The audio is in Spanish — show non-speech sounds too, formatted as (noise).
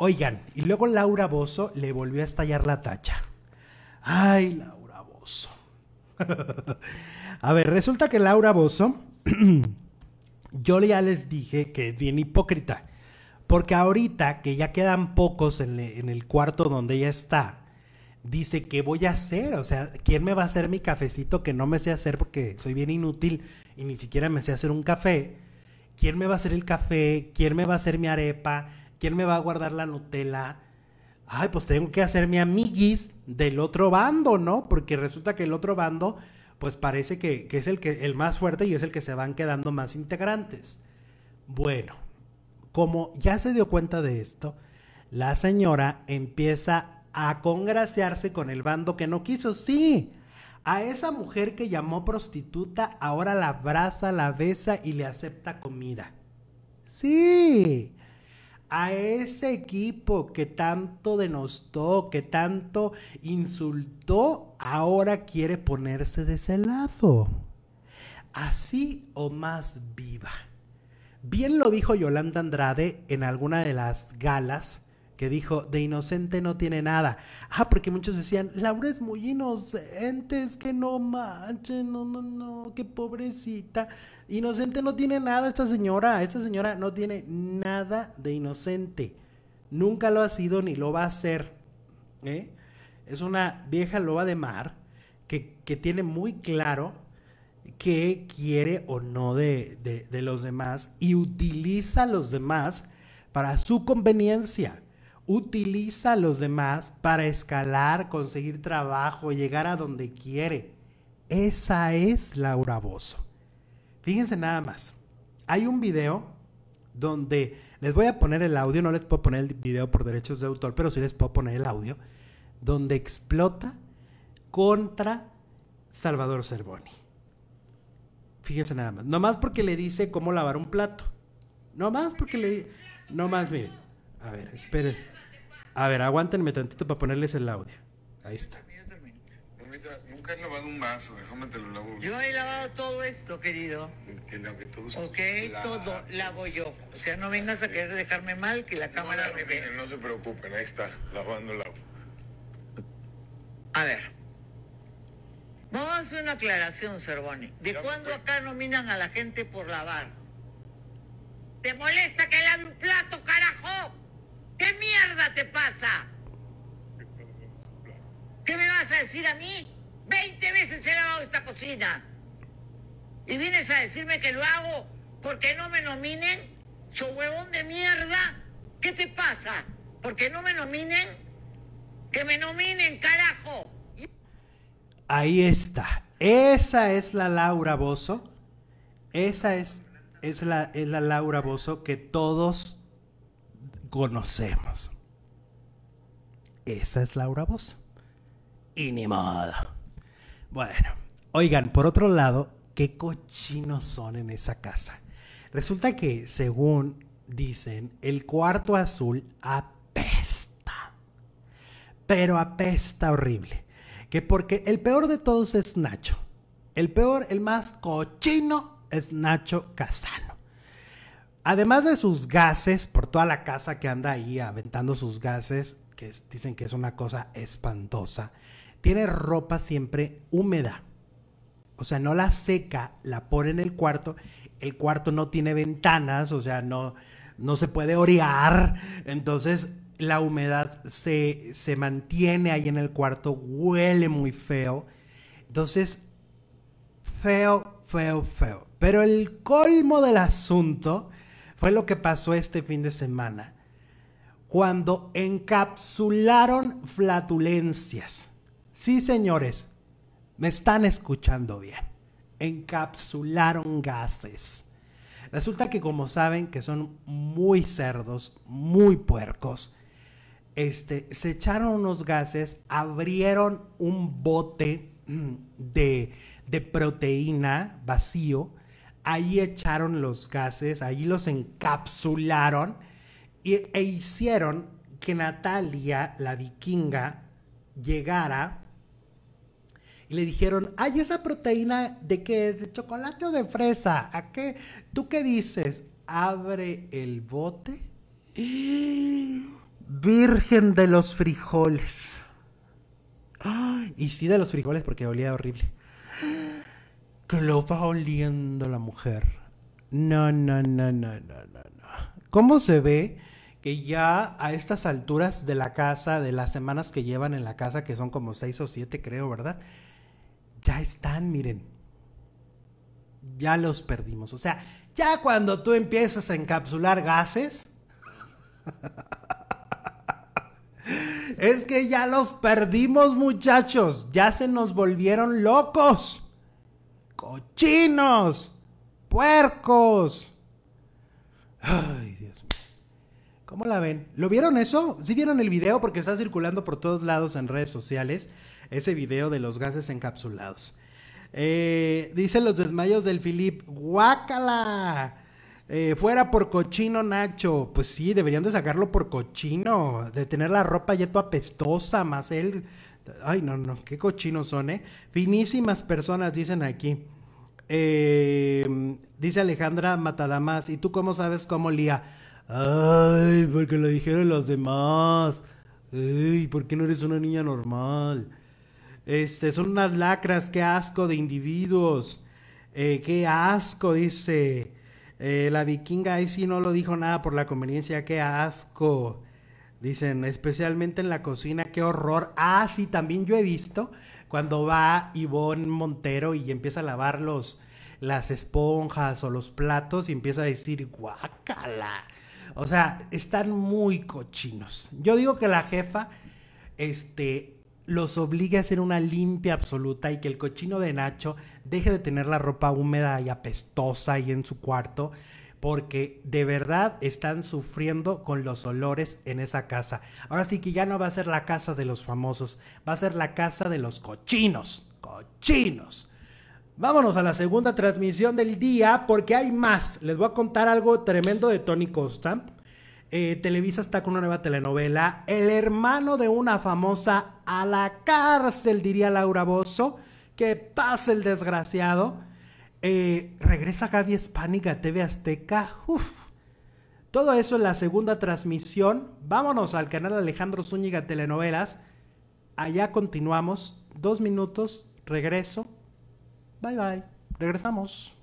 Oigan, y luego Laura Bozo le volvió a estallar la tacha. Ay, Laura Bozo. (laughs) a ver, resulta que Laura Bozo, (clears throat) yo ya les dije que es bien hipócrita. Porque ahorita que ya quedan pocos en, en el cuarto donde ella está, dice, ¿qué voy a hacer? O sea, ¿quién me va a hacer mi cafecito que no me sé hacer porque soy bien inútil y ni siquiera me sé hacer un café? ¿Quién me va a hacer el café? ¿Quién me va a hacer mi arepa? ¿Quién me va a guardar la Nutella? Ay, pues tengo que hacerme amiguis del otro bando, ¿no? Porque resulta que el otro bando, pues parece que, que es el, que, el más fuerte y es el que se van quedando más integrantes. Bueno, como ya se dio cuenta de esto, la señora empieza a congraciarse con el bando que no quiso. Sí, a esa mujer que llamó prostituta, ahora la abraza, la besa y le acepta comida. Sí a ese equipo que tanto denostó, que tanto insultó, ahora quiere ponerse de ese lado. Así o más viva. Bien lo dijo Yolanda Andrade en alguna de las galas que dijo, de inocente no tiene nada. Ah, porque muchos decían, Laura es muy inocente, es que no manches, no, no, no, qué pobrecita. Inocente no tiene nada esta señora, esta señora no tiene nada de inocente. Nunca lo ha sido ni lo va a ser. ¿eh? Es una vieja loba de mar que, tiene muy claro que quiere o no de, de los demás y utiliza a los demás para su conveniencia utiliza a los demás para escalar, conseguir trabajo, llegar a donde quiere. Esa es Laura Bozo. Fíjense nada más. Hay un video donde les voy a poner el audio, no les puedo poner el video por derechos de autor, pero sí les puedo poner el audio, donde explota contra Salvador Cervoni. Fíjense nada más. Nomás porque le dice cómo lavar un plato. Nomás porque le... más, miren. A ver, esperen. A ver, aguántenme tantito para ponerles el audio. Ahí está. Nunca he lavado un vaso, déjame te lo lavo. Yo he lavado todo esto, querido. Que Ok, todo lavo yo. O sea, no vengas a querer dejarme mal que la cámara me ve. no se preocupen, ahí está, lavando la. A ver. Vamos a hacer una aclaración, Cervoni. ¿De cuándo pues. acá nominan a la gente por lavar? ¿Te molesta que lave un plato, carajo? ¿Qué mierda te pasa? ¿Qué me vas a decir a mí? Veinte veces he lavado esta cocina. Y vienes a decirme que lo hago porque no me nominen. su huevón de mierda. ¿Qué te pasa? ¿Porque no me nominen? Que me nominen, carajo. Ahí está. Esa es la Laura Bozo. Esa es, es, la, es la Laura Bozo que todos conocemos. Esa es Laura Vos Y ni modo. Bueno, oigan, por otro lado, qué cochinos son en esa casa. Resulta que, según dicen, el cuarto azul apesta. Pero apesta horrible. Que porque el peor de todos es Nacho. El peor, el más cochino es Nacho Casano. Además de sus gases, por toda la casa que anda ahí aventando sus gases, que dicen que es una cosa espantosa, tiene ropa siempre húmeda. O sea, no la seca, la pone en el cuarto. El cuarto no tiene ventanas, o sea, no, no se puede orear. Entonces, la humedad se, se mantiene ahí en el cuarto, huele muy feo. Entonces, feo, feo, feo. Pero el colmo del asunto fue lo que pasó este fin de semana. Cuando encapsularon flatulencias. Sí, señores, me están escuchando bien. Encapsularon gases. Resulta que como saben que son muy cerdos, muy puercos, este, se echaron unos gases, abrieron un bote mm, de proteína vacío ahí echaron los gases, ahí los encapsularon e hicieron que Natalia, la vikinga, llegara y le dijeron, ay, esa proteína de qué es, de chocolate o de fresa, ¿a qué? ¿Tú qué dices? Abre el bote. Virgen de los frijoles. Y sí de los frijoles porque olía horrible que lo va oliendo la mujer. No, no, no, no, no, no, ¿Cómo se ve que ya a estas alturas de la casa, de las semanas que llevan en la casa, que son como seis o siete, creo, ¿verdad? Ya están, miren. Ya los perdimos. O sea, ya cuando tú empiezas a encapsular gases. (laughs) es que ya los perdimos, muchachos. Ya se nos volvieron locos cochinos, puercos. Ay, Dios mío. ¿Cómo la ven? ¿Lo vieron eso? ¿Sí vieron el video? Porque está circulando por todos lados en redes sociales ese video de los gases encapsulados. Eh, dice los desmayos del Filip, guácala. Eh, fuera por cochino, Nacho. Pues sí, deberían de sacarlo por cochino. De tener la ropa ya toda apestosa, más él Ay, no, no, qué cochinos son, ¿eh? Finísimas personas, dicen aquí. Em, dice Alejandra Matadamas, ¿y tú cómo sabes cómo lía? Ay, porque lo dijeron los demás. Ay, ¿por qué no eres una niña normal? Este, son unas lacras, qué asco de individuos. Eh, qué asco, dice. Eh, la vikinga ahí sí no lo dijo nada por la conveniencia, qué asco. Dicen, especialmente en la cocina, qué horror. Ah, sí, también yo he visto cuando va Ivonne Montero y empieza a lavar los, las esponjas o los platos y empieza a decir, guácala. O sea, están muy cochinos. Yo digo que la jefa este, los obligue a hacer una limpia absoluta y que el cochino de Nacho deje de tener la ropa húmeda y apestosa ahí en su cuarto porque de verdad están sufriendo con los olores en esa casa. Ahora sí que ya no va a ser la casa de los famosos, va a ser la casa de los cochinos, cochinos. Vámonos a la segunda transmisión del día porque hay más. Les voy a contar algo tremendo de Tony Costa. Eh, Televisa está con una nueva telenovela. El hermano de una famosa a la cárcel, diría Laura Bozo. Que pasa el desgraciado. Eh, regresa Gaby Hispánica TV Azteca. Uf. Todo eso en la segunda transmisión. Vámonos al canal Alejandro Zúñiga Telenovelas. Allá continuamos. Dos minutos. Regreso. Bye bye. Regresamos.